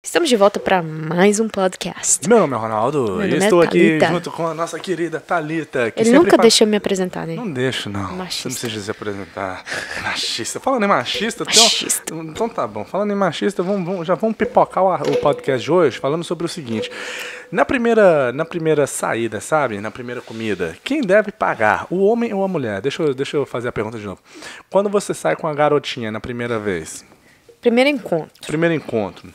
Estamos de volta para mais um podcast. Meu nome é Ronaldo Meu nome é estou é aqui junto com a nossa querida Thalita. Que Ele nunca fala... deixa eu me apresentar, né? Não deixo, não. Machista. Você não precisa se apresentar. machista. Falando em machista, machista. Então, então tá bom. Falando em machista, vamos, vamos, já vamos pipocar o, o podcast de hoje falando sobre o seguinte. Na primeira, na primeira saída, sabe? Na primeira comida, quem deve pagar? O homem ou a mulher? Deixa eu, deixa eu fazer a pergunta de novo. Quando você sai com a garotinha na primeira vez? Primeiro encontro. Primeiro encontro.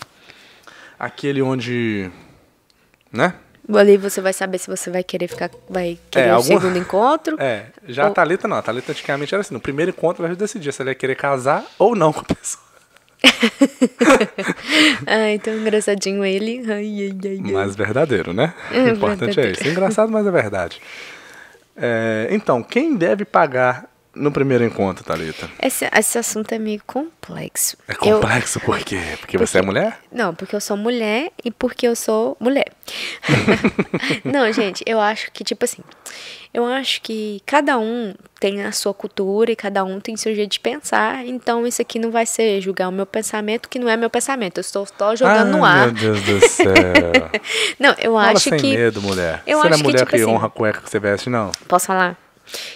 Aquele onde. Né? Ali você vai saber se você vai querer ficar. Vai querer é, um algum... segundo encontro. É, já ou... a tá Thalita tá, não. A tá Thalita antigamente era assim: no primeiro encontro vai decidir se ela ia querer casar ou não com a pessoa. ai, ah, tão engraçadinho ele. Ai, ai, ai, ai. Mas verdadeiro, né? É, o importante é verdadeiro. é isso. Engraçado, mas é verdade. É, então, quem deve pagar no primeiro encontro, Thalita? Esse, esse assunto é meio complexo. É complexo eu, por quê? Porque, porque, você é mulher? Não, porque eu sou mulher e porque eu sou mulher. não, gente, eu acho que, tipo assim, eu acho que cada um tem a sua cultura e cada um tem seu jeito de pensar. Então, isso aqui não vai ser julgar o meu pensamento, que não é meu pensamento. Eu estou só jogando no ah, ar. Meu Deus do céu. não, eu Fala acho sem que. sem medo, mulher. Eu você acho não é mulher que, tipo que assim, honra a cueca que você veste, não? Posso falar?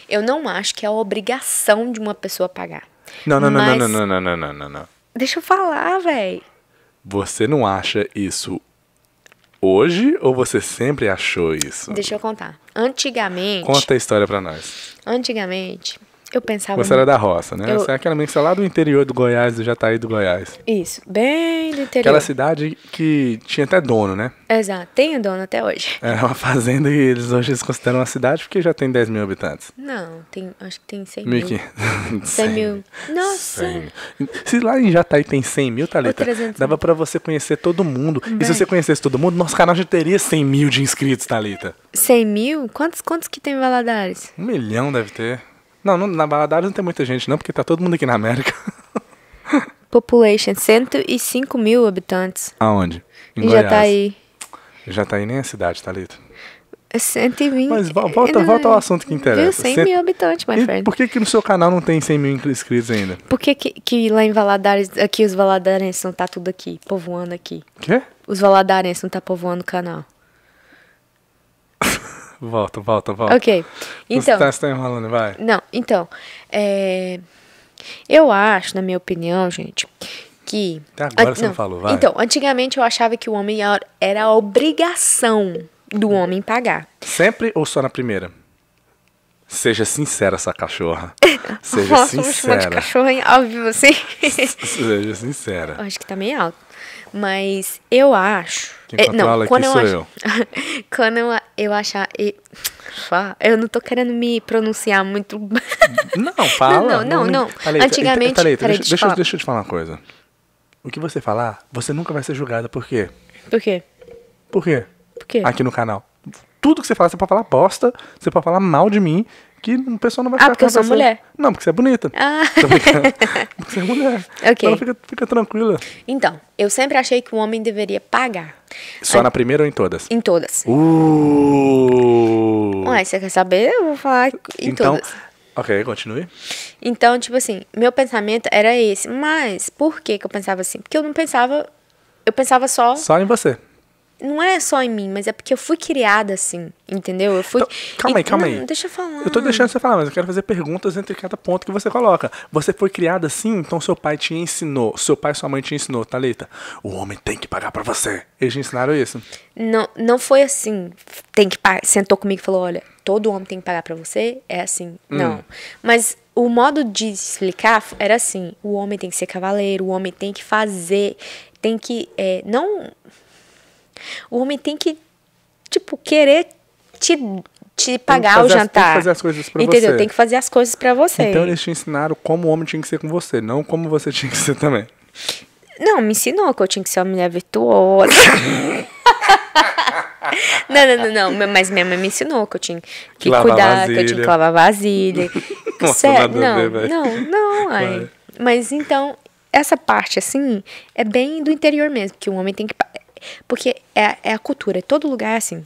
Eu não acho que é a obrigação de uma pessoa pagar. Não, não, mas... não, não, não, não, não, não, não. Deixa eu falar, velho. Você não acha isso hoje ou você sempre achou isso? Deixa eu contar. Antigamente. Conta a história para nós. Antigamente, eu pensava. Você era da roça, né? Eu... Você é aquela menina que é lá do interior do Goiás, do Jataí do Goiás. Isso, bem do interior. Aquela cidade que tinha até dono, né? Exato, tem dono até hoje. Era é uma fazenda e eles hoje eles consideram uma cidade porque já tem 10 mil habitantes. Não, tem, acho que tem 100 mil. 100, 100 mil. Nossa! 100 Se lá em Jataí tem 100 mil, Thalita, dava para você conhecer todo mundo. E se você conhecesse todo mundo, nosso canal já teria 100 mil de inscritos, Thalita. 100 mil? Quantos, quantos que tem em Valadares? Um milhão deve ter. Não, na Valadares não tem muita gente, não, porque tá todo mundo aqui na América. Population, 105 mil habitantes. Aonde? Em e Goiás. já tá aí. Já tá aí nem a cidade, Thalita. Tá, 120. É Mas volta, é, volta ao assunto que interessa. Viu? 100 mil habitantes, my friend. por que, que no seu canal não tem 100 mil inscritos ainda? Por que, que, que lá em Valadares, aqui os valadarenses não tá tudo aqui, povoando aqui? Quê? Os valadarenses não tá povoando o canal. Volta, volta, volta. Ok. Então. Você está enrolando, vai. Não, então. É, eu acho, na minha opinião, gente, que. Até agora a, você não, não falou, vai. Então, antigamente eu achava que o homem era a obrigação do homem pagar. Sempre ou só na primeira? Seja sincera, essa cachorra. Seja Nossa, sincera. Nossa, cachorra ao vivo assim. Seja sincera. Eu acho que tá meio alto. Mas eu acho Tá é, não, quando eu, acho, eu. quando eu, eu achar. Eu, não tô querendo me pronunciar muito. Não, fala. Não, não, não. não. Tá Antigamente. Thalita, tá peraí, deixa, deixa, deixa, eu te falar uma coisa. O que você falar, você nunca vai ser julgada. Por quê? Por quê? Por quê? Por quê? Aqui no canal. Tudo que você falar, você pode falar bosta, você pode falar mal de mim, que o pessoal não vai ah, ficar Ah, porque eu sou você. mulher. Não, porque você é bonita. Ah. porque você é mulher. Ok. Então fica, fica tranquila. Então, eu sempre achei que o homem deveria pagar. Só An... Ah. na primeira ou em todas? Em todas. Uh. Ué, você quer saber? Eu vou falar em então, todas. Ok, continue. Então, tipo assim, meu pensamento era esse. Mas por que, que eu pensava assim? Porque eu não pensava. Eu pensava só. Só em você não é só em mim, mas é porque eu fui criada assim, entendeu? Eu fui. Então, calma aí, calma não, Deixa eu falar. Eu tô deixando você falar, mas eu quero fazer perguntas entre cada ponto que você coloca. Você foi criada assim, então seu pai te ensinou, seu pai e sua mãe te ensinou, Thalita, o homem tem que pagar para você. Eles te ensinaram isso? Não, não foi assim. Tem que pagar. Sentou comigo e falou: olha, todo homem tem que pagar para você. É assim. Hum. Não. Mas o modo de explicar era assim: o homem tem que ser cavaleiro, o homem tem que fazer, tem que. É, não o homem tem que, tipo, querer te, te pagar o jantar. tem que fazer as coisas pra Entendeu? Você. Tem que fazer as coisas para você. Então eles te ensinaram como o homem tinha que ser com você, não como você tinha que ser também. Não, me ensinou que eu tinha que ser uma mulher virtuosa. não, não, não, não, Mas minha mãe me ensinou que eu tinha que cuidar, que eu tinha que lavar vasilha. Nossa, não, ver, não, não, ai. Mas então, essa parte, assim, é bem do interior mesmo, que o homem tem que. Porque é, é a cultura, todo lugar é assim.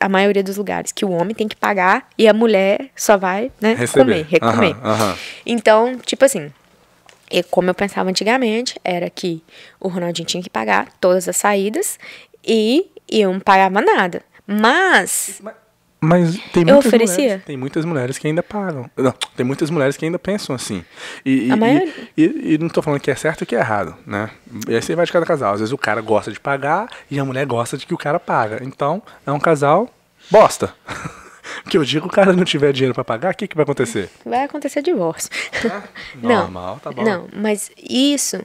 A maioria dos lugares, que o homem tem que pagar e a mulher só vai, né, comer, recomer. Uhum, uhum. Então, tipo assim, e como eu pensava antigamente, era que o Ronaldinho tinha que pagar todas as saídas e eu não pagava nada. Mas... Mas mas tem eu muitas oferecia. mulheres, tem muitas mulheres que ainda pagam. Não, tem muitas mulheres que ainda pensam assim. E, e, maior... e, e não estou falando que é certo e que é errado, né? E aí você vai de cada casal. Às vezes o cara gosta de pagar e a mulher gosta de que o cara paga. Então, é um casal bosta. que eu digo, o cara não tiver dinheiro para pagar, o que, que vai acontecer? Vai acontecer divórcio. É? Normal, não, tá bom. Não, mas isso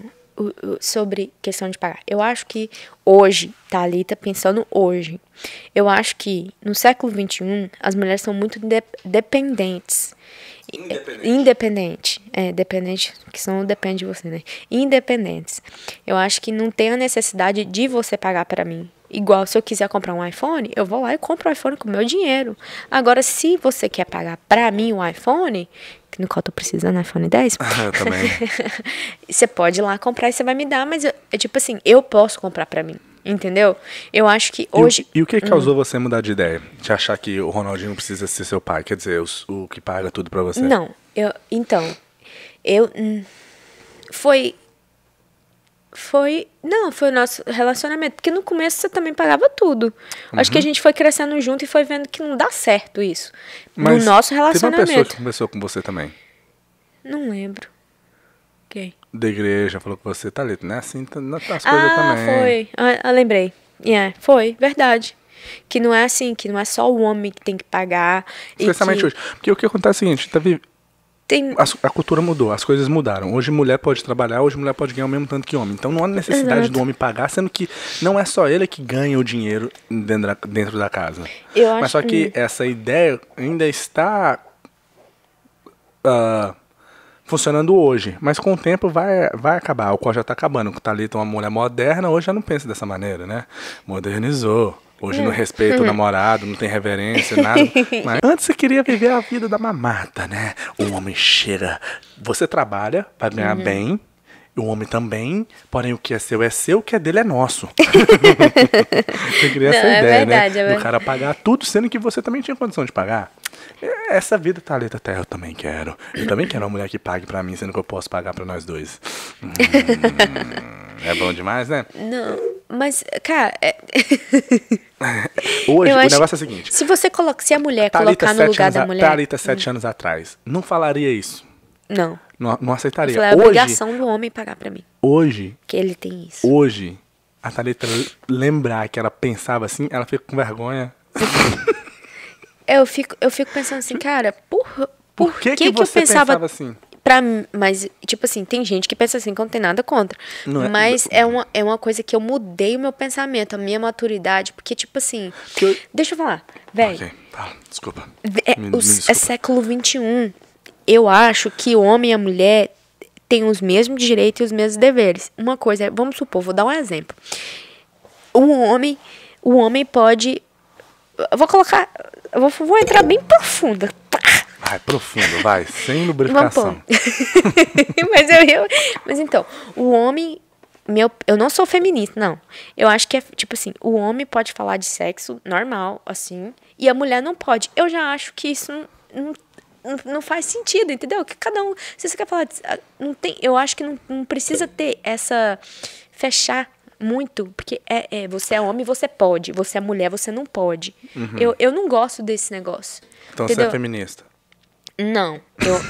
sobre questão de pagar. Eu acho que hoje, Thalita, tá, tá pensando hoje, eu acho que no século XXI as mulheres são muito de dependentes. Independente. Independente. É, dependente, que são depende de você, né? Independentes. Eu acho que não tem a necessidade de você pagar para mim. Igual se eu quiser comprar um iPhone, eu vou lá e compro o um iPhone com meu dinheiro. Agora, se você quer pagar para mim o um iPhone, no qual tô precisando, iPhone 10. eu também. você pode ir lá comprar e você vai me dar, mas eu, é tipo assim, eu posso comprar para mim. Entendeu? Eu acho que hoje. E o, e o que causou hum. você mudar de ideia? De achar que o Ronaldinho precisa ser seu pai? Quer dizer, o, o que paga tudo para você? Não. Eu, então, eu. Hum, foi foi. Não, foi o nosso relacionamento. Porque no começo você também pagava tudo. Uhum. Acho que a uhum. gente foi crescendo junto e foi vendo que não dá certo isso. Mas no nosso relacionamento. Teve uma pessoa que conversou com você também. Não lembro. Quem? Da igreja, falou com você, Thalita, tá né? Assim, tá as coisas ah, também. Foi. Ah, foi. Ah, lembrei. Yeah, foi, verdade. Que não é assim, que não é só o homem que tem que pagar. Especialmente que... hoje. Porque o que acontece é o seguinte, tá tem... A, a, cultura mudou, as coisas mudaram. Hoje mulher pode trabalhar, hoje mulher pode ganhar o mesmo tanto que homem. Então não há necessidade Exato. do homem pagar, sendo que não é só ele que ganha o dinheiro dentro da, dentro da casa. Eu Mas só que essa ideia ainda está uh, funcionando hoje. Mas com o tempo vai, vai acabar. O qual já está acabando. O tá Thalita é uma mulher moderna, hoje já não pensa dessa maneira, né? Modernizou. Hoje não é. respeita o hum. namorado, não tem reverência, nada. Mas antes você queria viver a vida da mamata, né? O homem chega. Você trabalha para ganhar uhum. bem, o homem também, porém o que é seu é seu, o que é dele é nosso. você queria Não, essa é ideia, né? verdade, né? É Do cara pagar tudo, sendo que você também tinha condição de pagar. Essa vida, Thalita, tá tá até eu também quero. Eu também quero uma mulher que pague para mim, sendo que eu posso pagar para nós dois. Hum, é bom demais, né? Não. Mas, cara. É... Hoje, eu o acho... negócio é o seguinte. Se você coloca. Se a mulher colocar no lugar da a, mulher. Thalita, sete hum. anos atrás, não falaria isso. Não. Não, não aceitaria. Falei, é a hoje, obrigação do homem pagar pra mim. Hoje. Que ele tem isso. Hoje, a Thalita lembrar que ela pensava assim, ela fica com vergonha. eu, fico, eu fico pensando assim, cara, por, por, por que, que, que, que eu pensava, pensava assim? Pra, mas, tipo assim, tem gente que pensa assim que eu não tenho nada contra. Não é, mas é, é, uma, é uma coisa que eu mudei o meu pensamento, a minha maturidade. Porque, tipo assim. Eu... Deixa eu falar. Velho. Okay. desculpa. É, me, o, me é desculpa. é século XXI. Eu acho que o homem e a mulher têm os mesmos direitos e os mesmos deveres. Uma coisa é, vamos supor, vou dar um exemplo. O homem, o homem pode. Eu vou colocar. Eu vou, vou entrar bem profunda, Ai, profundo, vai, sem lubrificação. mas eu, eu. Mas então, o homem. Meu, eu não sou feminista, não. Eu acho que é tipo assim: o homem pode falar de sexo normal, assim, e a mulher não pode. Eu já acho que isso não, não, não faz sentido, entendeu? Que cada um. Se você quer falar. De, ah, não tem, eu acho que não, não precisa ter essa. fechar muito, porque é, é, você é homem, você pode. Você é mulher, você não pode. Uhum. Eu, eu não gosto desse negócio. Então entendeu? você é feminista. Não. Eu,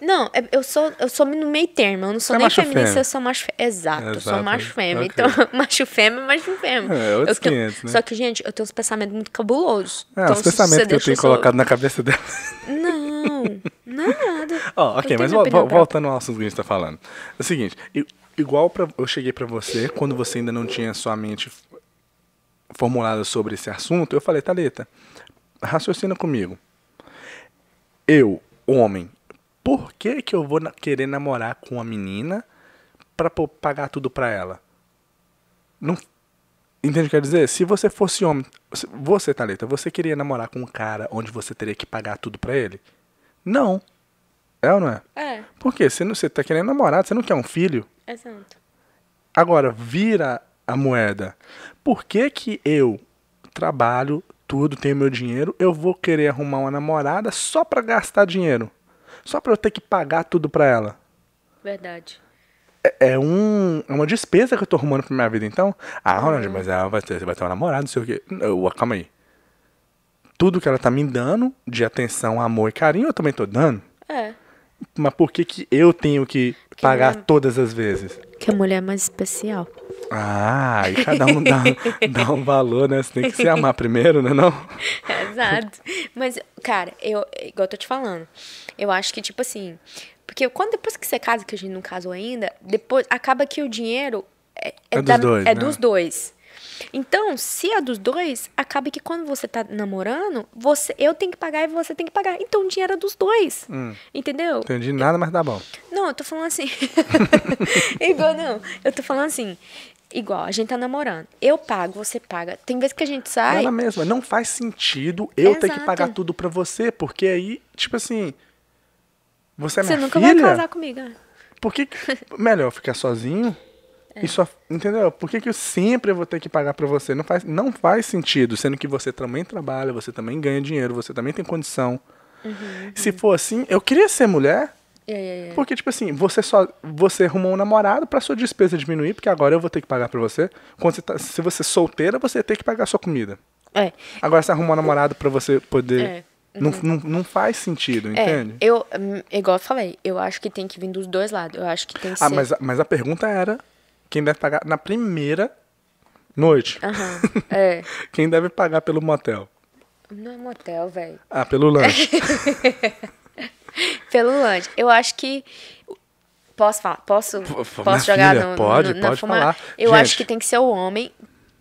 não, é, eu sou, eu sou no meio termo. Eu não sou é nem feminista, fêmea. eu sou macho fêmea. Exato, Exato, eu sou macho fêmea. Okay. Então, macho fêmea é macho fêmea. É, eu 500, tenho, né? Só que, gente, eu tenho uns pensamentos muito cabulosos. É, então, os pensamentos que eu tenho colocado na cabeça dela. Não, é nada. Ó, oh, ok, mas vo vo voltando ao assunto que a gente tá falando. É o seguinte, eu, igual pra, eu cheguei pra você, quando você ainda não tinha sua mente formulada sobre esse assunto, eu falei, Thalita, raciocina comigo eu, homem, por que, que eu vou na querer namorar com uma menina pra pagar tudo pra ela? Não. Entende o que eu quero dizer? Se você fosse homem. Você, Thalita, você queria namorar com um cara onde você teria que pagar tudo pra ele? Não. É ou não é? É. Por quê? Você, não, você tá querendo namorar, você não quer um filho? Exato. Agora, vira a moeda. Por que que eu trabalho tudo, tenho meu dinheiro, eu vou querer arrumar uma namorada só para gastar dinheiro. Só para eu ter que pagar tudo para ela. Verdade. É, é, um, é uma despesa que eu tô arrumando pra minha vida, então. Ah, uhum. Ronald, mas ela vai ter, vai ter uma namorada, não sei o quê. Não, calma aí. Tudo que ela tá me dando de atenção, amor e carinho, eu também tô dando. É. Mas por que, que eu tenho que, que pagar todas as vezes? Que a mulher é mais especial. Ah, e cada um dá, dá um valor, né? Você tem que se amar primeiro, né não? Exato. Mas, cara, eu, igual eu tô te falando, eu acho que, tipo assim, porque quando depois que você casa, que a gente não casou ainda, depois acaba que o dinheiro é, é, é dos, da, dois, é né? dos dois. Então, se é dos dois, acaba que quando você tá namorando, você, eu tenho que pagar e você tem que pagar. Então o dinheiro é dos dois. Hum. Entendeu? Entendi nada, mas tá bom. Não, eu tô falando assim. Igual não. Eu tô falando assim. Igual, a gente tá namorando. Eu pago, você paga. Tem vezes que a gente sai. é a mesma, não faz sentido eu Exato. ter que pagar tudo pra você, porque aí, tipo assim. Você é Você nunca filha? vai casar comigo. É. Por que. Melhor ficar sozinho é. Isso, entendeu? Por que, que eu sempre vou ter que pagar para você? Não faz, não faz sentido, sendo que você também trabalha, você também ganha dinheiro, você também tem condição. Uhum, uhum. Se for assim, eu queria ser mulher. É, é, é, porque, tipo assim, você só você arrumou um namorado pra sua despesa diminuir, porque agora eu vou ter que pagar pra você. Quando você tá, se você é solteira, você tem que pagar a sua comida. É. Agora você arrumou um namorado pra você poder. É. Não, uhum. não, não, faz sentido, é, entende? É, eu, hum, igual eu falei, eu acho que tem que vir dos dois lados. Eu acho que tem que ah, ser... mas, mas a pergunta era quem deve pagar na primeira noite. Uhum, é. Quem deve pagar pelo motel? Não é motel, velho. Ah, pelo lanche. pelo lanche. Eu acho que. Posso falar? Posso, posso jogar filha, no, pode, no, pode fumar? falar. Eu Gente. acho que tem que ser o homem.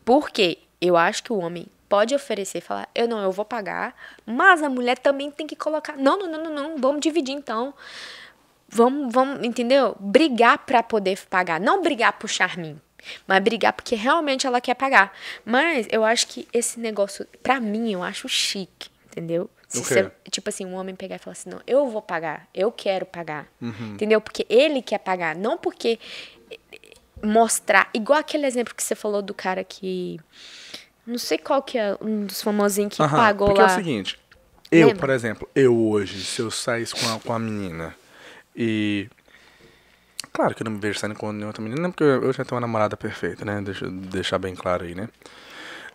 Por quê? Eu acho que o homem pode oferecer, falar, eu não, eu vou pagar, mas a mulher também tem que colocar. Não, não, não, não, não, vamos dividir então. Vamos, vamos, entendeu? Brigar para poder pagar. Não brigar pro charmin, mas brigar porque realmente ela quer pagar. Mas eu acho que esse negócio, para mim, eu acho chique, entendeu? Você, tipo assim, um homem pegar e falar assim: não, eu vou pagar, eu quero pagar. Uhum. Entendeu? Porque ele quer pagar, não porque mostrar. Igual aquele exemplo que você falou do cara que. Não sei qual que é um dos famosinhos que uhum, pagou porque lá. Porque é o seguinte: eu, Lembra? por exemplo, eu hoje, se eu saísse com a, com a menina e. Claro que eu não me vejo saindo com nenhuma outra menina, não, porque eu, já tenho uma namorada perfeita, né? Deixa deixar bem claro aí, né?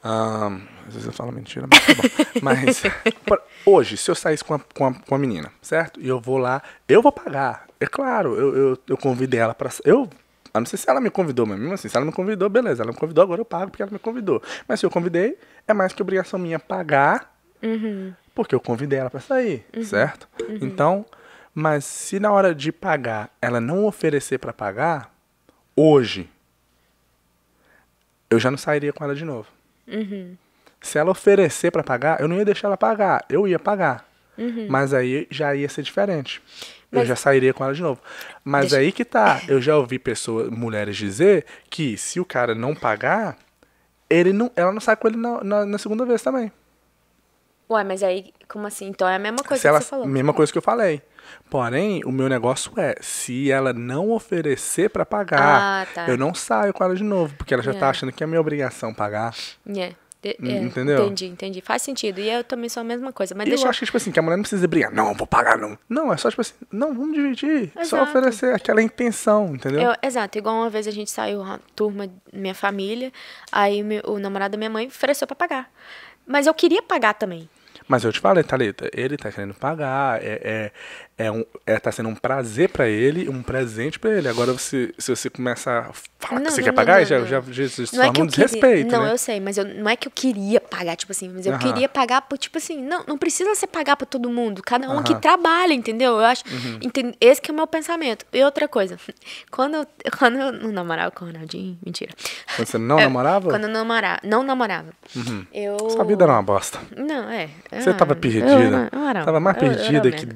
Um, às vezes eu falo mentira, mas tá bom. mas pra, hoje, se eu saísse com a, com, a, com a menina, certo? E eu vou lá, eu vou pagar. É claro, eu, eu, eu convidei ela pra. Eu a não ser se ela me convidou, mas mesmo assim, se ela me convidou, beleza. Ela me convidou, agora eu pago porque ela me convidou. Mas se eu convidei, é mais que obrigação minha pagar, uhum. porque eu convidei ela para sair, uhum. certo? Uhum. Então, mas se na hora de pagar ela não oferecer para pagar, hoje, eu já não sairia com ela de novo. Uhum. Se ela oferecer para pagar, eu não ia deixar ela pagar, eu ia pagar. Uhum. Mas aí já ia ser diferente. Mas... Eu já sairia com ela de novo. Mas Deixa... aí que tá. Eu já ouvi pessoas, mulheres dizer que se o cara não pagar, ele não, ela não sai com ele na, na, na segunda vez também. Ué, mas aí, como assim? Então é a mesma coisa se que ela, você falou. Mesma coisa que eu falei. Porém, o meu negócio é, se ela não oferecer para pagar, ah, tá. eu não saio com ela de novo, porque ela já yeah. tá é. achando que é minha obrigação pagar. Yeah. É, de, é, Entendeu? Entendi, entendi. Faz sentido. E eu também sou a mesma coisa. Mas deixa... Eu acho que, tipo assim, que a mulher não precisa brigar. Não, vou pagar, não. Não, é só, tipo assim, não, vamos dividir. Exato. Só oferecer aquela intenção, entendeu? Eu, exato. Igual uma vez a gente saiu, uma turma, minha família, aí o, meu, o namorado da minha mãe ofereceu pra pagar. Mas eu queria pagar também. Mas eu te falei, Thalita, ele tá querendo pagar, é, é é um é, tá sendo um prazer para ele, um presente para ele. Agora você se você começa a falar não, que você não, quer não, pagar, já já Jesus não é que um desrespeito, Não, né? eu sei, mas eu, não é que eu queria pagar, tipo assim, mas eu uh-huh. queria pagar por, tipo assim, não, não precisa você pagar para todo mundo, cada um uh-huh. que trabalha, entendeu? Eu acho, uhum. entende, esse que é o meu pensamento. E outra coisa, quando eu, quando eu não namorava com o Ronaldinho, mentira. Quando você não é, namorava? Quando eu namorava, não namorava. Uhum. Eu Sua vida era uma bosta. Não, é. Você eu, tava perdida. Eu, eu, eu, tava mais perdida que,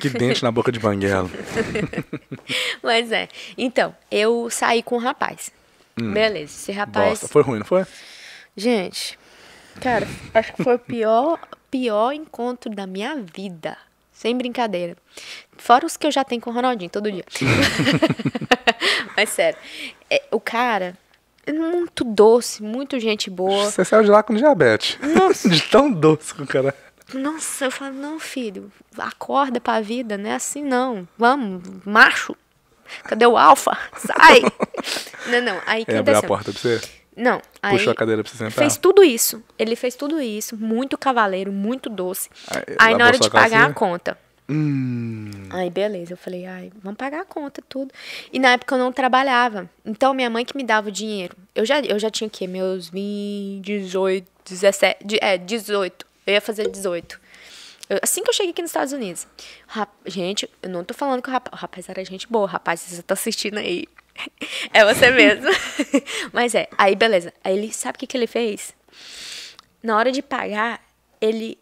que dente na boca de banguela. Mas é. Então, eu saí com um rapaz. Hum. Beleza, esse rapaz. Bosta. Foi ruim, não foi? Gente, cara, acho que foi o pior, pior encontro da minha vida. Sem brincadeira. Fora os que eu já tenho com o Ronaldinho todo dia. Mas sério. É, o cara, é muito doce, muito gente boa. Você saiu de lá com diabetes. Nossa. de tão doce com o cara. É. Nossa, eu falo, não, filho, acorda pra vida, não é assim não. Vamos, macho. Cadê o alfa? Sai! não, não. Aí que abriu a porta pra você? Não. Aí Puxou a cadeira pra você sentar? Fez tudo isso. Ele fez tudo isso. Muito cavaleiro, muito doce. Aí, aí na hora de pagar a conta. Hum. Aí beleza, eu falei, ai, vamos pagar a conta, tudo. E na época eu não trabalhava. Então minha mãe que me dava o dinheiro. Eu já, eu já tinha o quê? Meus 20, 18, 17. É, 18. Eu ia fazer 18. Eu, assim que eu cheguei aqui nos Estados Unidos. Rap, gente, eu não tô falando que o rapaz, o rapaz era gente boa. Rapaz, você tá assistindo aí. É você mesmo. Mas é, aí beleza. Aí ele, sabe o que, que ele fez? Na hora de pagar, ele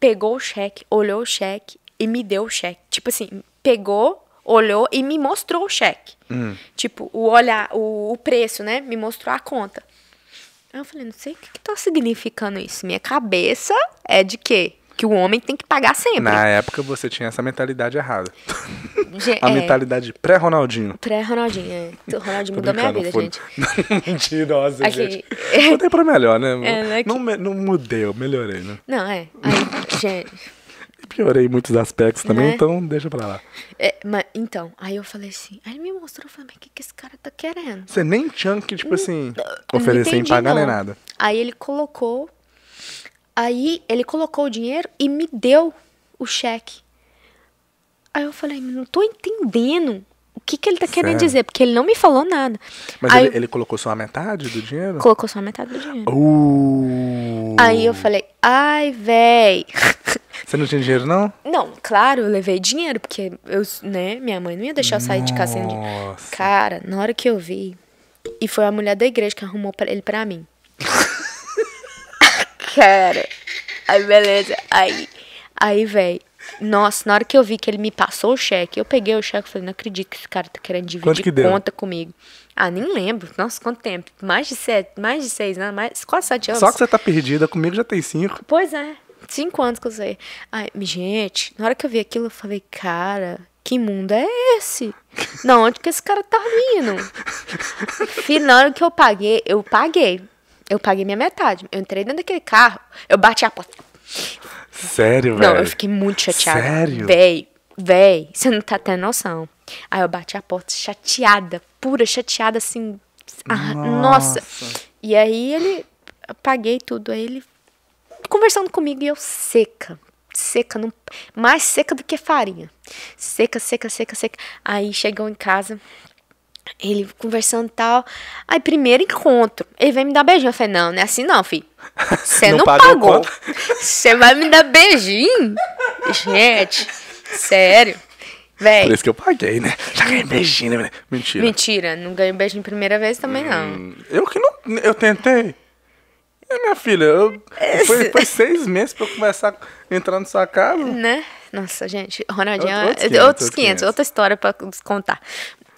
pegou o cheque, olhou o cheque e me deu o cheque. Tipo assim, pegou, olhou e me mostrou o cheque. Hum. Tipo, o olhar, o, o preço, né? Me mostrou a conta eu falei, não sei o que, que tá significando isso. Minha cabeça é de quê? Que o homem tem que pagar sempre. Na época você tinha essa mentalidade errada. Ge a é. mentalidade pré-Ronaldinho. Pré-Ronaldinho, é. O Ronaldinho mudou minha vida, foi... gente. Mentirosa, Aqui. gente. Mudei pra melhor, né? É, né, não, não, mudei, eu melhorei, né? Não, é. Aí, gente piorei muitos aspectos também, né? então deixa pra lá. É, mas, então, aí eu falei assim, aí ele me mostrou, eu falei, mas o que, que esse cara tá querendo? Você nem tinha que, tipo assim, oferecer não em pagar não. nem nada. Aí ele colocou, aí ele colocou o dinheiro e me deu o cheque. Aí eu falei, não tô entendendo o que, que ele tá querendo dizer, porque ele não me falou nada. Mas ele, ele, colocou só a metade do dinheiro? Colocou só a metade do dinheiro. Uh... Aí eu falei, ai, véi. Você não tinha dinheiro, não? Não, claro, eu levei dinheiro, porque eu, né, minha mãe não ia deixar eu sair Nossa. de casa sem dinheiro. Cara, na hora que eu vi, e foi a mulher da igreja que arrumou ele pra mim. Cara, aí beleza, aí, aí, velho. Nossa, na hora que eu vi que ele me passou o cheque, eu peguei o cheque e falei, não acredito que esse cara tá querendo dividir que conta comigo. Ah, nem lembro. Nossa, quanto tempo? Mais de sete, mais de seis, né? Mais, quase sete anos. Só que você tá perdida, comigo já tem cinco. Pois é cinco anos que eu usei. Ai, gente, na hora que eu vi aquilo, eu falei, cara, que mundo é esse? Não, onde que esse cara tá vindo? Filho, na hora que eu paguei, eu paguei. Eu paguei minha metade. Eu entrei dentro daquele carro, eu bati a porta. Sério, velho? Não, véio? eu fiquei muito chateada. Sério? Véi, véi, você não tá tendo noção. Aí eu bati a porta chateada, pura, chateada assim. Ah, nossa. Ah, nossa. E aí ele. Eu paguei tudo. Aí ele conversando comigo e eu seca, seca, não, mais seca do que farinha. Seca, seca, seca, seca. Aí chegou em casa, ele conversando e tal. Aí, primeiro encontro, ele vem me dar beijinho. Eu falei, não, não é assim não, filho. Você não, não pagou. Você vai me dar beijinho? Gente, sério. Véi. Por isso que eu paguei, né? Já ganhei beijinho, né? Mentira. Mentira, não ganhei beijinho primeira vez também, hum, não. Eu que não. Eu tentei. É, minha filha, eu, foi, foi seis meses pra eu começar a entrar na sua casa. Né? Nossa, gente, Ronaldinho. É outros, 500, outros 500, outra história pra contar.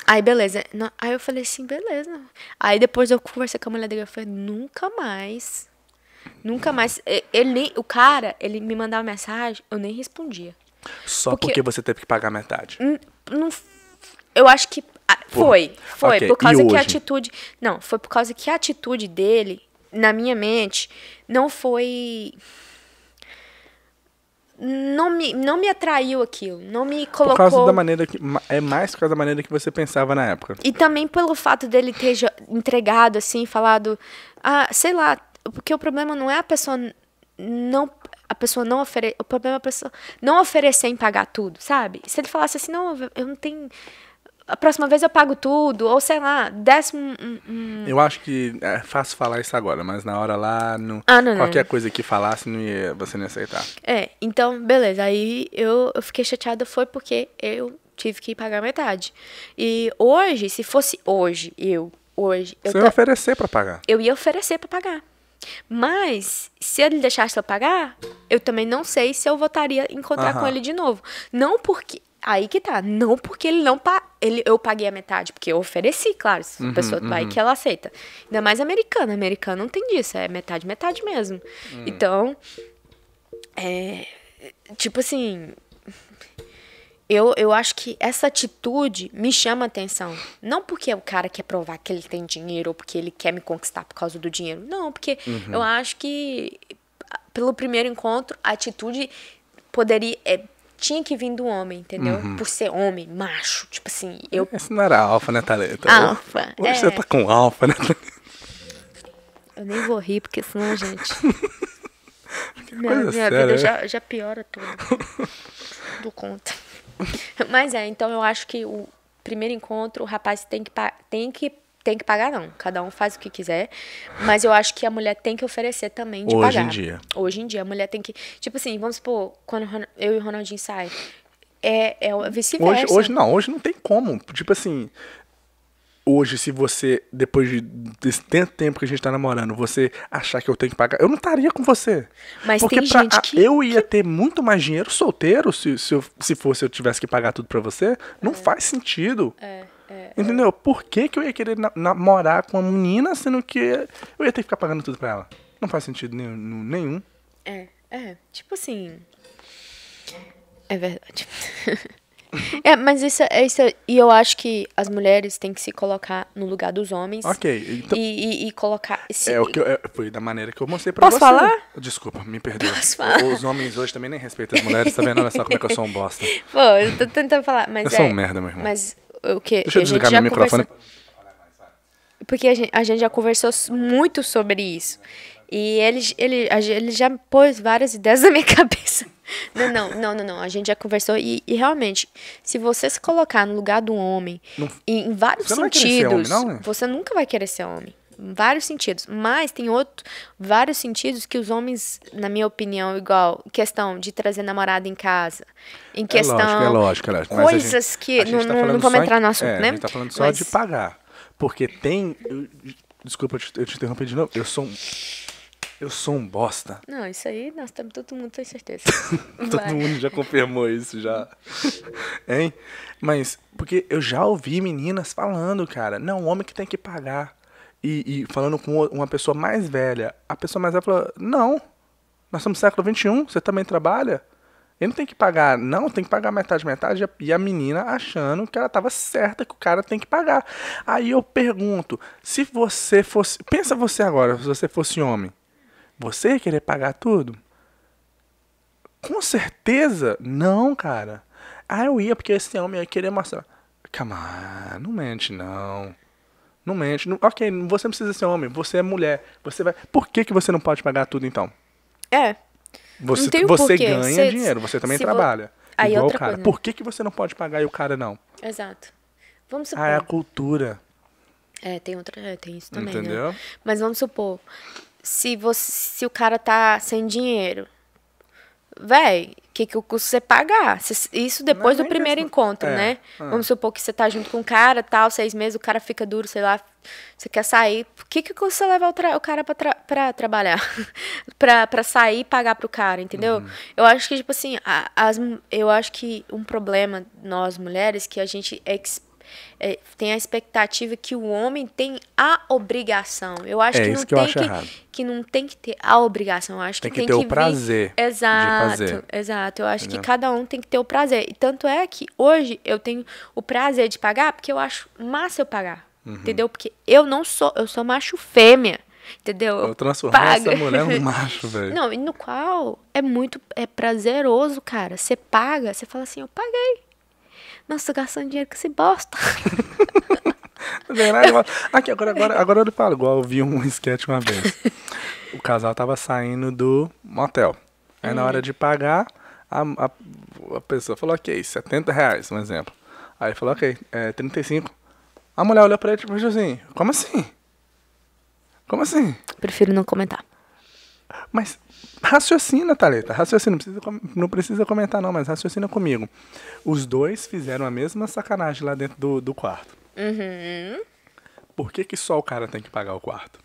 Aí, beleza. Aí eu falei assim, beleza. Aí depois eu conversei com a mulher dele, eu falei, nunca mais. Nunca mais. Ele o cara, ele me mandava mensagem, eu nem respondia. Só porque, porque você teve que pagar metade. Não, eu acho que ah, foi, foi okay. por causa que a atitude, não, foi por causa que a atitude dele na minha mente, não foi. Não me, não me atraiu aquilo, não me colocou. Por causa da maneira que. É mais por causa da maneira que você pensava na época. E também pelo fato dele ter entregado, assim, falado. Ah, sei lá, porque o problema não é a pessoa não a pessoa não oferecer. O problema é a pessoa não oferecer em pagar tudo, sabe? Se ele falasse assim, não, eu não tenho a próxima vez eu pago tudo, ou sei lá, décimo. Eu acho que é fácil falar isso agora, mas na hora lá, no, ah, não, qualquer não. coisa que falasse, não ia, você não ia aceitar. É, então, beleza. Aí eu, eu fiquei chateada, foi porque eu tive que pagar metade. E hoje, se fosse hoje, eu, hoje. Você eu ia oferecer pra pagar. Eu ia oferecer pra pagar. Mas, se ele deixasse eu pagar, eu também não sei se eu votaria encontrar uhum. com ele de novo. Não porque. Aí que tá. Não porque ele não pa... ele eu paguei a metade, porque eu ofereci, claro. Se uhum, a pessoa uhum. vai que ela aceita. Ainda mais americana. Americana não tem disso, é metade, metade mesmo. Hum. Então, é, tipo assim, eu, eu acho que essa atitude me chama atenção. Não porque o cara quer provar que ele tem dinheiro ou porque ele quer me conquistar por causa do dinheiro. Não, porque uhum. eu acho que pelo primeiro encontro, a atitude poderia. É, tinha que vir do homem, entendeu? Uhum. Por ser homem, macho. Tipo assim, eu. Esse não era alfa, né, Thalita? Alfa. Hoje é... você tá com alfa, né, Eu nem vou rir, porque senão, gente. minha, minha séria, vida é? já, já piora tudo. do conta. Mas é, então eu acho que o primeiro encontro, o rapaz tem que, tem que tem que pagar, não. Cada um faz o que quiser. Mas eu acho que a mulher tem que oferecer também de Hoje pagar. Hoje em dia. Hoje em dia, a mulher tem que. Tipo assim, vamos supor, quando eu e o Ronaldinho saem. É, é vice-versa. Hoje, hoje não, hoje não tem como. Tipo assim, hoje, se você, depois de, desse tanto tempo que a gente tá namorando, você achar que eu tenho que pagar, eu não estaria com você. Mas Porque tem pra, gente que... Eu ia ter muito mais dinheiro solteiro se, se, eu, se fosse eu tivesse que pagar tudo pra você. Não é. faz sentido. É. Entendeu? Por que, que eu ia querer namorar com uma menina, sendo que eu ia ter que ficar pagando tudo pra ela? Não faz sentido nenhum. nenhum. É, é. Tipo assim. É verdade. é, mas isso, é isso. E eu acho que as mulheres têm que se colocar no lugar dos homens. Ok. Então, e, e, e colocar. Esse... É, o que eu, é, foi da maneira que eu mostrei pra Posso você. Posso falar? Desculpa, me perdoa. Posso falar? Os homens hoje também nem respeitam as mulheres, tá vendo? Olha só como é que eu sou um bosta. Pô, eu tô tentando falar, mas. Eu é, sou um merda, meu irmão. Mas o que Deixa eu desligar meu microfone. Porque a gente, a gente já conversou muito sobre isso. E ele, ele, ele já pôs várias ideias na minha cabeça. Não, não, não, não, não. A gente já conversou e, e, realmente, se você se colocar no lugar do homem, não, em, vários você sentidos, homem, não, né? você nunca vai querer ser homem vários sentidos. Mas tem outro, vários sentidos que os homens, na minha opinião, igual questão de trazer namorada em casa, em questão. É lógico, é lógico, é lógico. Coisas gente, que. Não, tá não vamos entrar no assunto, é, né? A gente tá falando só mas... de pagar. Porque tem. Eu, desculpa, eu te, eu te interrompi de novo. Eu sou um. Eu sou um bosta. Não, isso aí, nós estamos todo mundo tem certeza. todo mundo já confirmou isso já. hein? Mas porque eu já ouvi meninas falando, cara, não, homem que tem que pagar e, e, falando com uma pessoa mais velha, a pessoa mais velha fala: Não, nós somos século XXI, você também trabalha? Ele não tem que pagar, não, tem que pagar metade, metade. E a menina achando que ela estava certa que o cara tem que pagar. Aí eu pergunto: se você fosse. Pensa você agora, se você fosse homem, você ia querer pagar tudo? Com certeza não, cara. Ah, eu ia, porque esse homem ia querer mostrar. calma não mente não. Não mente. Não, ok, você não precisa ser homem, você é mulher. Você vai. Por que, que você não pode pagar tudo então? É. Você, não tem você ganha dinheiro, você também trabalha. Vo... Aí igual outra o cara. Coisa. Por que, que você não pode pagar e o cara não? Exato. Vamos supor. Ah, é a cultura. É, tem outra, é, tem isso também. Né? Entendeu? Né? Mas vamos supor, se você, se o cara tá sem dinheiro, véi, que, que o você pagar. Isso depois do primeiro encontro, é, né? É. Vamos supor que você tá junto com o um cara, tal, seis meses, o cara fica duro, sei lá, você quer sair. Por que, que custa levar o, o cara pra, tra pra trabalhar? pra, pra sair e pagar pro cara, entendeu? Uhum. Eu acho que, tipo assim, a, as, eu acho que um problema, nós mulheres, que a gente é expert é, tem a expectativa que o homem tem a obrigação. Eu acho é, que não que tem que, que, não tem que ter a obrigação. Eu acho tem que, que tem ter que o vir... prazer. Exato, de fazer. exato. Eu acho Entendeu? que cada um tem que ter o prazer. E tanto é que hoje eu tenho o prazer de pagar porque eu acho massa eu pagar. Uhum. Entendeu? Porque eu não sou, eu sou macho fêmea. Entendeu? Eu transformo Paga. essa mulher num macho, velho. Não, e no qual é muito é prazeroso, cara. Você paga, você fala assim, eu paguei. Nossa, tô gastando dinheiro com esse bosta. Aqui, agora, agora, agora eu falo igual eu vi um sketch uma vez. O casal tava saindo do motel. Aí hum. na hora de pagar, a, a, a, pessoa falou, ok, 70 reais, um exemplo. Aí falou, ok, é 35. A mulher olhou pra ele e tipo, assim, como assim? Como assim? Prefiro não comentar. Mas Raciocina, Thalita, raciocina, não precisa, não precisa comentar não, mas raciocina comigo. Os dois fizeram a mesma sacanagem lá dentro do, do quarto. Uhum. Por que, que só o cara tem que pagar o quarto?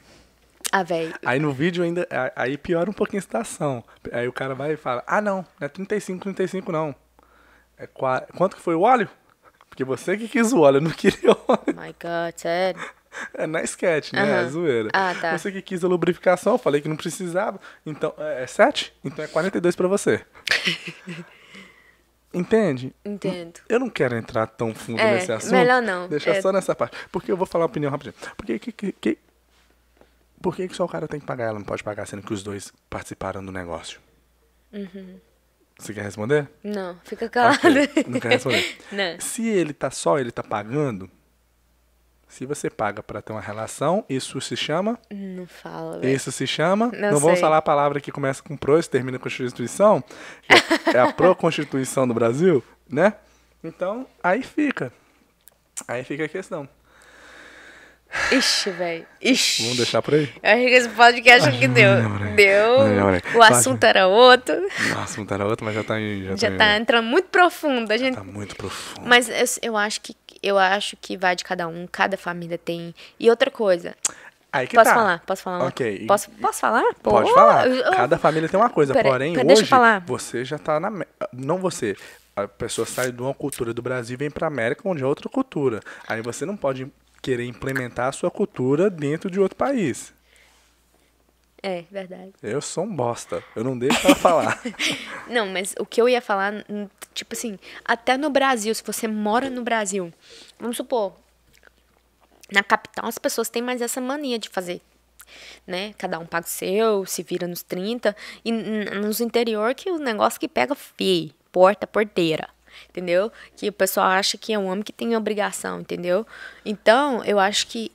Ah, velho. Aí no vídeo ainda, aí piora um pouquinho a situação. Aí o cara vai e fala, ah não, não é 35, 35 não. É, quanto que foi o óleo? Porque você que quis o óleo, eu não queria o óleo. Oh my God, sério. É na sketch, né? Uhum. É zoeira. Ah, tá. Você que quis a lubrificação, eu falei que não precisava. Então, é 7? É então é 42 para você. Entende? Entendo. Eu não quero entrar tão fundo é, nesse assunto. Melhor não. Deixa é. só nessa parte. Porque eu vou falar a opinião rapidinho. Porque que, que, que, por que, que só o cara tem que pagar ela não pode pagar, sendo que os dois participaram do negócio? Uhum. Você quer responder? Não, fica calado. Okay. Não quer responder. não. Se ele tá só, ele tá pagando, se você paga para ter uma relação, isso se chama? Não fala. Véio. Isso se chama? Não, não vamos falar a palavra que começa com pro e termina com constituição? É, é, a pro-constituição do Brasil, né? Então, aí fica. Aí fica a questão. Ixi, velho. Ixi. Vamos deixar por aí? Eu acho que esse podcast que deu. Deu. O assunto era outro. O assunto era outro, mas já tá Já, já tá, tá entrando muito profundo. A gente... Tá muito profundo. Mas eu acho que eu acho que vai de cada um, cada família tem. E outra coisa. Aí que posso tá. falar? Posso falar? Ok. Posso, posso falar? Pode Pô. falar. Cada família tem uma coisa, pera, porém hoje você já tá na não você, a pessoa sai de uma cultura do Brasil e vem para América onde é outra cultura. Aí você não pode querer implementar a sua cultura dentro de outro país. É, verdade. Eu sou um bosta. Eu não deixo ela falar. não, mas o que eu ia falar, hum, tipo assim, até no Brasil, se você mora no Brasil, vamos supor, na capital as pessoas têm mais essa mania de fazer. Né? Cada um paga o seu, se vira nos 30. E nos interior que o negócio que pega feio. Porta, porteira entendeu? Que o pessoal acha que é um homem que tem obrigação, entendeu? Então, eu acho que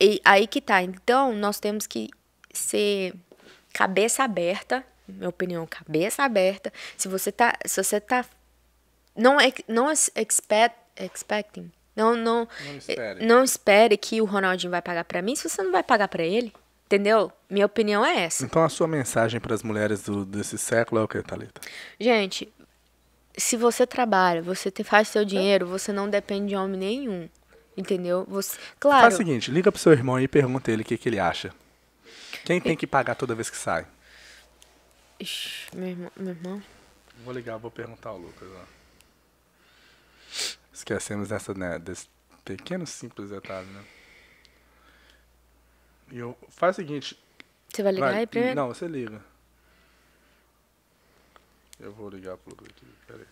e, aí que tá. Então, nós temos que ser cabeça aberta, minha opinião, cabeça aberta. Se você tá, se você tá não não expect, expecting, não não não espere. não espere que o Ronaldinho vai pagar para mim, se você não vai pagar para ele, entendeu? Minha opinião é essa. Então a sua mensagem para as mulheres do, desse século é o que, Talita? Gente, se você trabalha, você te, faz seu é. dinheiro, você não depende de homem nenhum. Entendeu? Você, claro. Faz o seguinte, liga pro seu irmão e pergunta ele o que, que ele acha. Quem tem que pagar toda vez que sai? Ixi, meu irmão. Meu irmão. Vou ligar, vou perguntar ao Lucas. Ó. Esquecemos dessa, né, desse pequeno simples detalhe, né? E eu, faz o seguinte. Você vai ligar vai, aí primeiro? Não, você liga. Eu vou ligar pro Lucas aqui,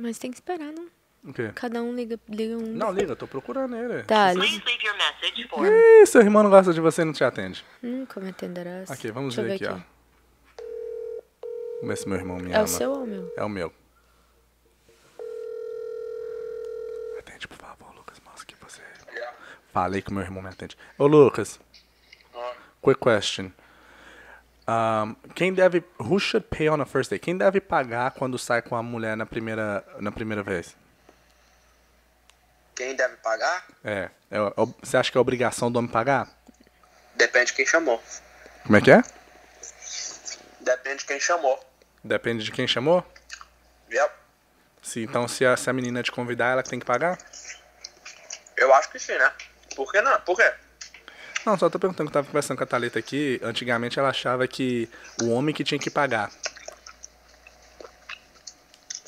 Mas tem que esperar, não? quê? Cada um liga, liga um. Não, liga, eu tô procurando ele. Tá, Ih, seu irmão não gosta de você e não te atende. Nunca me atenderá Aqui, vamos ver, ver, aqui, aqui. ó. Como é esse meu irmão me É ama. o seu ou o meu? É o meu. Atende, por favor, Lucas. Mostra que você... Yeah. É. Falei que meu irmão me atende. Ô, Lucas. Uh. Quick question. Um, quem deve... Who should pay on a first day? Quem deve pagar quando sai com a mulher na primeira, na primeira vez? quem deve pagar? É. é, é você acha que é obrigação do homem pagar? Depende de quem chamou. Como é que é? Depende de quem chamou. Depende de quem chamou? Yep. Se, então, se a, se a menina te é convidar, ela tem que pagar? Eu acho que sim, né? Por que não? Por quê? Não, só tô perguntando que eu tava conversando com a Thalita aqui. Antigamente ela achava que o homem que tinha que pagar.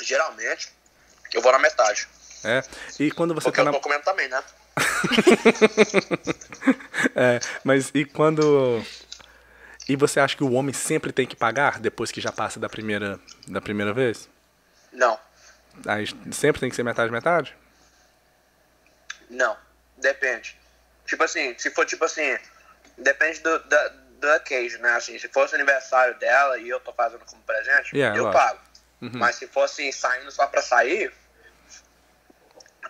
Geralmente, eu vou na metade. É. E quando você Porque tá na... documento também, né? é, mas e quando e você acha que o homem sempre tem que pagar depois que já passa da primeira da primeira vez? Não. Aí sempre tem que ser metade metade? Não, depende. Tipo assim, se for tipo assim, depende do, da, do case, né? Assim, se fosse aniversário dela e eu tô fazendo como presente, yeah, eu lógico. pago. Uhum. Mas se fosse assim, saindo só pra sair,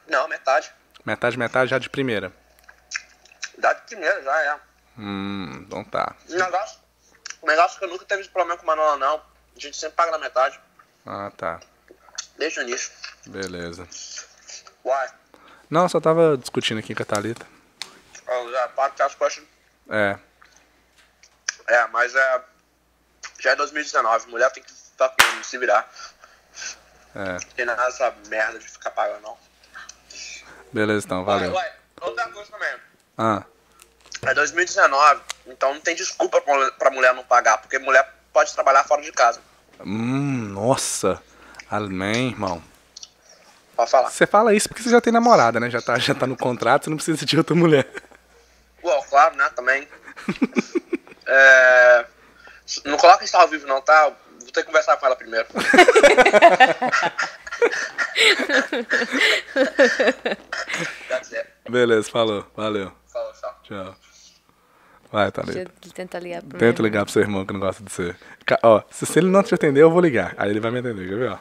não, metade. Metade, metade já de primeira. Já de primeira, já é. Hum, então tá. O negócio, o negócio é que eu nunca teve problema com o Manola, não. A gente sempre paga na metade. Ah, tá. Desde o início. Beleza. Uai. Não, só tava discutindo aqui com a Thalita. Eu já paro as costas. É. É, mas é. Já é 2019, mulher tem que estar tá se virar. É. Não tem nada essa merda de ficar pagando, não. Beleza, então, valeu. outra coisa também. Ah. É 2019, então não tem desculpa pra mulher não pagar, porque mulher pode trabalhar fora de casa. Hum, nossa. Amém, irmão. Pode falar. Você fala isso porque você já tem namorada, né? Já tá, já tá no contrato, você não precisa de outra mulher. Uau, claro, né? Também. é... Não coloca isso ao vivo, não, tá? Vou ter que conversar com ela primeiro. Tá Beleza, falou. Valeu. Falou, tchau. Tchau. Vai, tá Tenta ligar pro Tenta ligar pro seu irmão que não gosta de você. Ó, se, se ele não te atender, eu vou ligar. Aí ele vai me atender, quer ver,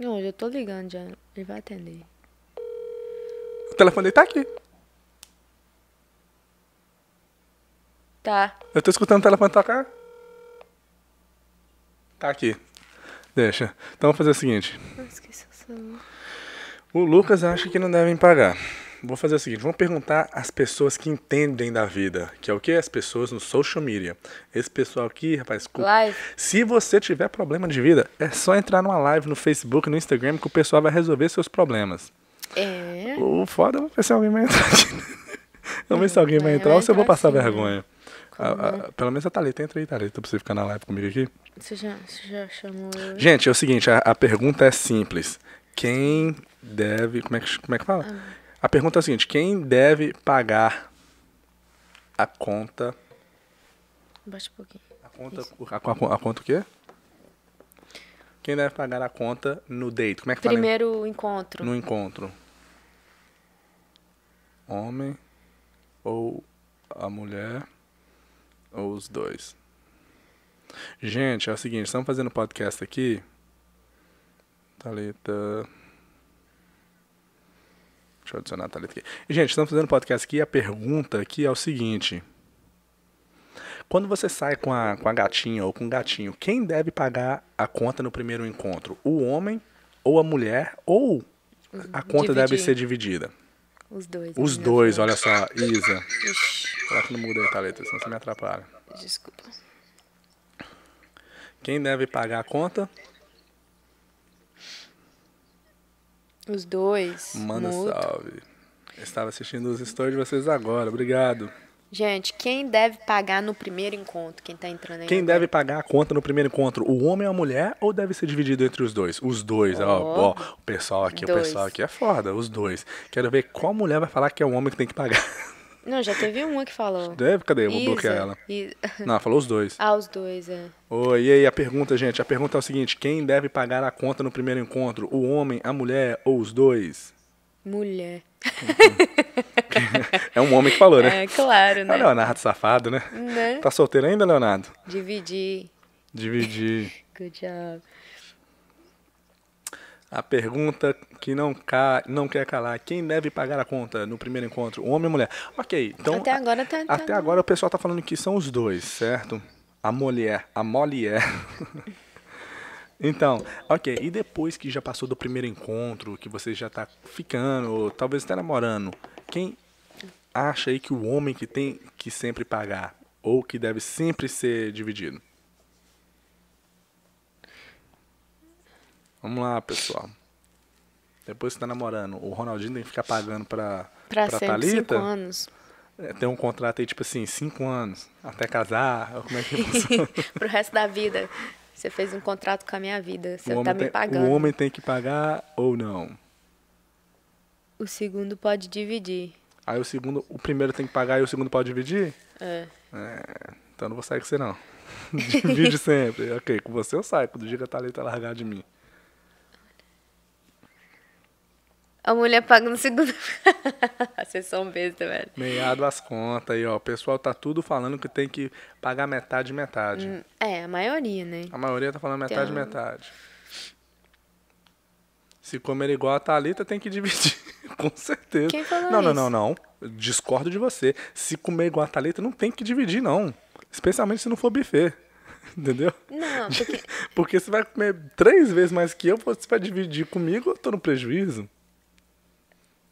Não, eu tô ligando já. Ele vai atender. O telefone dele tá aqui. Tá. Eu tô escutando o telefone tocar. Tá aqui. Deixa. Então vamos fazer o seguinte. o Lucas acha que não devem pagar. Vou fazer o seguinte, vamos perguntar às pessoas que entendem da vida, que é o que? As pessoas no social media. Esse pessoal aqui, rapaz, Live. se você tiver problema de vida, é só entrar numa live no Facebook, no Instagram, que o pessoal vai resolver seus problemas. É. O foda é ver se alguém vai entrar. Vamos ver se alguém vai é, entrar ou se eu vou passar vergonha. A, a, pelo menos a Thalita, entra aí, Thalita, pra você ficar na live comigo aqui. Você já, você já chamou. Gente, é o seguinte, a, a pergunta é simples. Quem deve. Como é que, como é que fala? Ah. A pergunta é a seguinte: quem deve pagar a conta. Baixa um pouquinho. A conta. A, a, conta o quê? Quem deve pagar a conta no date? Como é que Primeiro fala? encontro. No encontro. Homem ou a mulher? Ou os dois. Gente, é o seguinte, estamos fazendo podcast aqui. Talita. Deixa eu adicionar a Thalita aqui. Gente, estamos fazendo podcast aqui. A pergunta aqui é o seguinte: Quando você sai com a, com a gatinha ou com o gatinho, quem deve pagar a conta no primeiro encontro? O homem ou a mulher? Ou a conta Dividir. deve ser dividida? Os dois. Os né? dois, olha só, Isa. Ixi que não muda aí, Thalita, senão você me atrapalha. Desculpa. Quem deve pagar a conta? Os dois. Manda mudo. salve. estava assistindo os stories de vocês agora. Obrigado. Gente, quem deve pagar no primeiro encontro? Quem tá entrando aí? Quem agora? deve pagar a conta no primeiro encontro? O homem ou a mulher? Ou deve ser dividido entre os dois? Os dois, oh. ó, ó. O pessoal aqui, dois. o pessoal aqui é foda, os dois. Quero ver qual mulher vai falar que é o homem que tem que pagar. Não, já teve uma que falou. Deve, cadê? Eu vou Isa, bloquear ela. Isa. Não, falou os dois. Ah, os dois, é. Oi, e aí, a pergunta, gente? A pergunta é o seguinte: quem deve pagar a conta no primeiro encontro? O homem, a mulher ou os dois? Mulher. é um homem que falou, né? É, claro, é né? É o Leonardo safado, né? né? Tá solteiro ainda, Leonardo? Dividir. Dividir. Good job. A pergunta que não, ca... não quer calar. Quem deve pagar a conta no primeiro encontro? Homem ou mulher? Ok, então... Até agora tá... tá até agora o pessoal tá falando que são os dois, certo? A mulher. A mulher. É. então, ok. E depois que já passou do primeiro encontro, que você já tá ficando, ou talvez até namorando, quem acha aí que o homem que tem que sempre pagar? Ou que deve sempre ser dividido? Vamos lá, pessoal. Depois que tá namorando, o Ronaldinho tem que ficar pagando pra, pra, pra Thalita. Cinco anos. É, tem um contrato aí, tipo assim, cinco anos, até casar, como é que Para Pro resto da vida. Você fez um contrato com a minha vida, você está tá me tem, pagando. O homem tem que pagar ou não? O segundo pode dividir. Aí o segundo, o primeiro tem que pagar e o segundo pode dividir? É. é então não vou sair com você não. Divide sempre. ok, com você eu saio, quando o dia que a Thalita largar de mim. A mulher paga no segundo. Vocês são besta, velho. Meiado as contas aí, ó. O pessoal tá tudo falando que tem que pagar metade, metade. Hum, é, a maioria, né? A maioria tá falando metade, então... metade. Se comer igual a Thalita, tem que dividir. Com certeza. Quem falou não, isso? não, não, não. Discordo de você. Se comer igual a Thalita, não tem que dividir, não. Especialmente se não for buffet. Entendeu? Não, porque. porque você vai comer três vezes mais que eu, você vai dividir comigo, eu tô no prejuízo.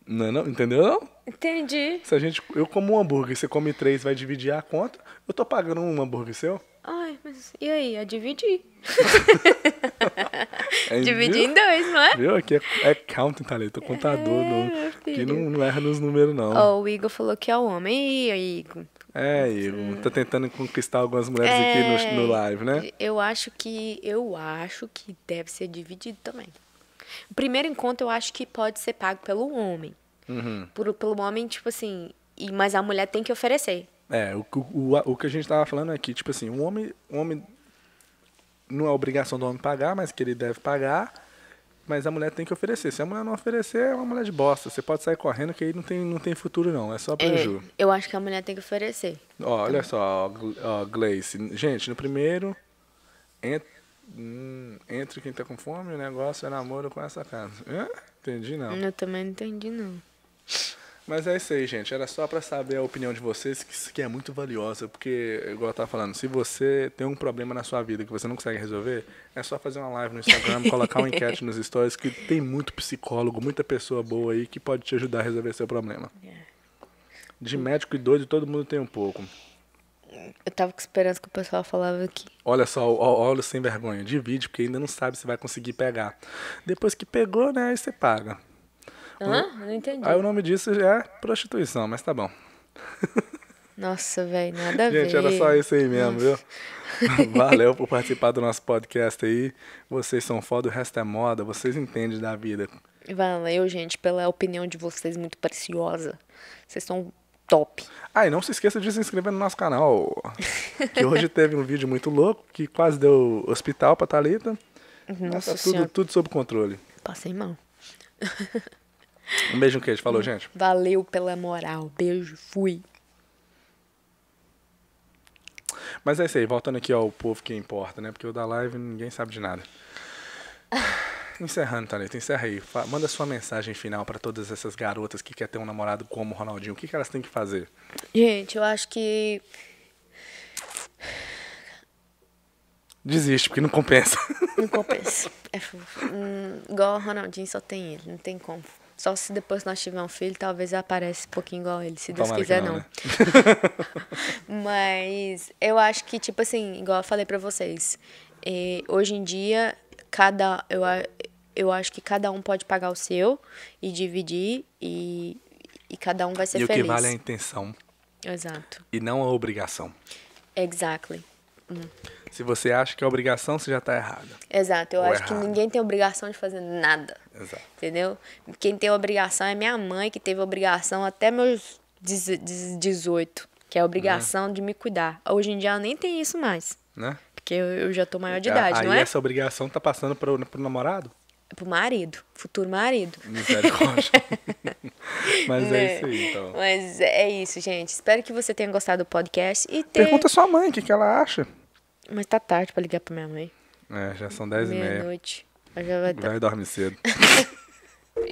Não, é não, entendeu não? Entendi. Se a gente, eu como um hambúrguer, você come três, vai dividir a conta, eu tô pagando um hambúrguer seu? Ai, mas e aí? É dividir. é, dividir viu? em dois, não é? Viu? Aqui é, é counting, Thalita, tá contador. É, não, que não, não, erra nos números, não. Oh, o Igor falou que é o homem. E aí, Igor? É, Igor. Tá tentando conquistar algumas mulheres é, aqui no, é, no live, né? Eu acho que. Eu acho que deve ser dividido também. O primeiro encontro eu acho que pode ser pago pelo homem. Uhum. Por, pelo homem, tipo assim. E, mas a mulher tem que oferecer. É, o, o, o que a gente tava falando aqui, é tipo assim, o um homem, um homem. Não é obrigação do homem pagar, mas que ele deve pagar. Mas a mulher tem que oferecer. Se a mulher não oferecer, é uma mulher de bosta. Você pode sair correndo, que aí não tem, não tem futuro, não. É só prejuízo. É, eu acho que a mulher tem que oferecer. Ó, olha só, ó, Gleice. Gente, no primeiro. Ent, hum, entre quem tá com fome, o negócio é namoro com essa casa. Hã? Entendi, não. Eu também não entendi, não. Mas é isso aí, gente. Era só para saber a opinião de vocês, que isso aqui é muito valiosa, porque, igual eu tava falando, se você tem um problema na sua vida que você não consegue resolver, é só fazer uma live no Instagram, colocar uma enquete nos stories, que tem muito psicólogo, muita pessoa boa aí que pode te ajudar a resolver seu problema. É. De médico e doido, todo mundo tem um pouco. Eu tava com esperança que o pessoal falava aqui. Olha só, olha sem vergonha. Divide, porque ainda não sabe se vai conseguir pegar. Depois que pegou, né, aí você paga. Hã? Não entendi. Aí o nome disso é prostituição, mas tá bom. Nossa, velho, nada a ver. Gente, era só isso aí mesmo, Nossa. viu? Valeu por participar do nosso podcast aí. Vocês são foda, o resto é moda, vocês entendem da vida. Valeu, gente, pela opinião de vocês muito preciosa. Vocês são top. Ah, e não se esqueça de se inscrever no nosso canal. que hoje teve um vídeo muito louco que quase deu hospital pra Thalita. Nossa, Nossa tá tudo, tudo sob controle. Passei mal. Um beijo, no queijo. Falou, hum. gente. Valeu pela moral. Beijo, fui. Mas é isso aí, voltando aqui ao povo que importa, né? Porque o da live ninguém sabe de nada. Encerrando, Thalita, encerra aí. Manda sua mensagem final para todas essas garotas que querem ter um namorado como o Ronaldinho. O que, que elas têm que fazer? Gente, eu acho que. Desiste, porque não compensa. Não compensa. É, hum, igual o Ronaldinho, só tem ele, não tem como. Só se depois nós tivermos um filho, talvez apareça um pouquinho igual ele, se Deus Tomara quiser, não. não. Né? Mas eu acho que, tipo assim, igual eu falei pra vocês, eh, hoje em dia, cada. Eu, eu acho que cada um pode pagar o seu e dividir e, e cada um vai ser e feliz. E o que vale é a intenção. Exato. E não a obrigação. Exactly. Hum. Se você acha que é obrigação, você já está errado. Exato, eu Ou acho errado. que ninguém tem obrigação de fazer nada. Exato. Entendeu? Quem tem obrigação é minha mãe, que teve obrigação até meus 18, que é a uhum. obrigação é. de me cuidar. Hoje em dia ela nem tem isso mais. Né? Porque eu, eu já tô maior de idade, Aí não é? essa obrigação tá passando pro, pro namorado? pro marido, futuro marido. Misericórdia. Mas Não. É, é isso aí, então. Mas é isso, gente. Espero que você tenha gostado do podcast e ter... Pergunta à sua mãe o que, que ela acha. Mas tá tarde pra ligar pra minha mãe. É, já são dez e meia. Meia-noite. Já vai tá... Vai dormir cedo.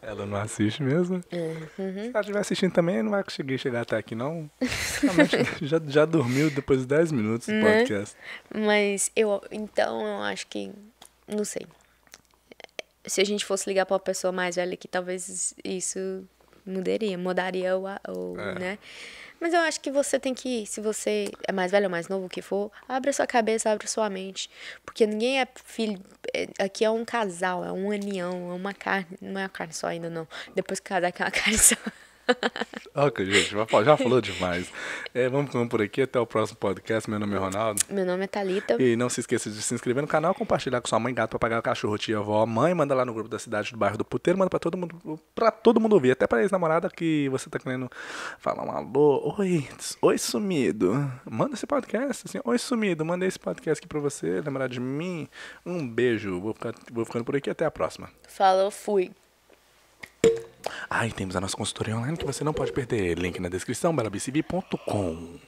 Ela não assiste mesmo? É. Uhum. Se ela estiver assistindo também, não vai conseguir chegar até aqui, não. já, já dormiu depois de 10 minutos do né? podcast. Mas eu. Então, eu acho que. Não sei. Se a gente fosse ligar pra uma pessoa mais velha que talvez isso mudaria, mudaria o, o é. né? Mas eu acho que você tem que, se você é mais velho ou mais novo, o que for, abre a sua cabeça, abre a sua mente. Porque ninguém é filho. É, aqui é um casal, é um união, é uma carne. Não é uma carne só ainda, não. Depois que casar, é uma carne só. ok, gente, já falou demais. É, vamos ficando por aqui, até o próximo podcast. Meu nome é Ronaldo. Meu nome é Thalita. E não se esqueça de se inscrever no canal, compartilhar com sua mãe, gato, pagar o cachorro, tia, avó, mãe, manda lá no grupo da cidade, do bairro do puteiro, manda pra todo mundo, pra todo mundo ouvir, até pra ex-namorada que você tá querendo falar um alô, oi, oi sumido, manda esse podcast, assim, oi sumido, mandei esse podcast aqui pra você, lembrar de mim, um beijo, vou, ficar, vou ficando por aqui, até a próxima. Falou, fui. Ah, e temos a nossa consultoria online que você não pode perder. Link na descrição, belabcb.com